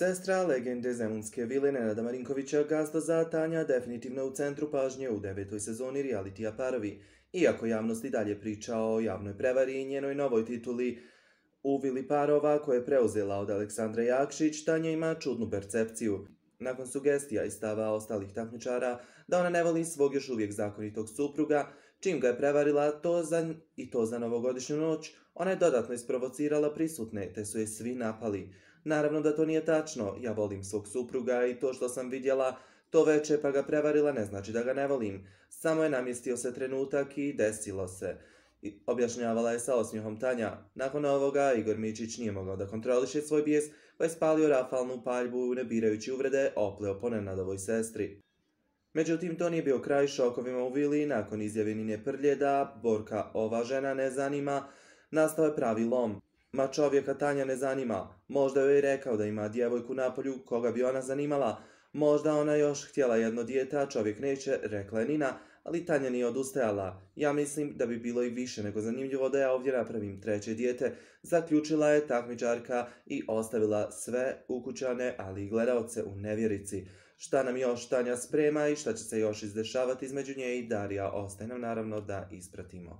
Sestra legende Zemunske vile Nenada Marinkovića gazda za Tanja definitivno u centru pažnje u devetoj sezoni realitija Parovi. Iako javnost i dalje priča o javnoj prevari i njenoj novoj tituli u vili Parova koje je preuzela od Aleksandra Jakšić, Tanja ima čudnu percepciju. Nakon sugestija i stava ostalih takmičara da ona ne voli svog još uvijek zakonitog supruga, čim ga je prevarila to za, i to za novogodišnju noć, ona je dodatno isprovocirala prisutne te su je svi napali. Naravno da to nije tačno. Ja volim svog supruga i to što sam vidjela to veče pa ga prevarila ne znači da ga ne volim. Samo je namjestio se trenutak i desilo se. I objašnjavala je sa osmijehom Tanja. Nakon ovoga, Igor Mičić nije mogao da kontroliše svoj bijes, pa je spalio rafalnu paljbu i ne uvrede, opleo po nenadovoj sestri. Međutim, to nije bio kraj šokovima u vili, nakon izjavinine prlje da Borka ova žena ne zanima, nastao je pravi lom. Ma čovjeka Tanja ne zanima. Možda joj je rekao da ima djevojku na polju koga bi ona zanimala. Možda ona još htjela jedno dijete, a čovjek neće, rekla je Nina, ali Tanja nije odustajala. Ja mislim da bi bilo i više nego zanimljivo da ja ovdje napravim treće dijete. Zaključila je takmičarka i ostavila sve ukućane, ali i gledalce u nevjerici. Šta nam još Tanja sprema i šta će se još izdešavati između nje i Darija, ostaje nam naravno da ispratimo.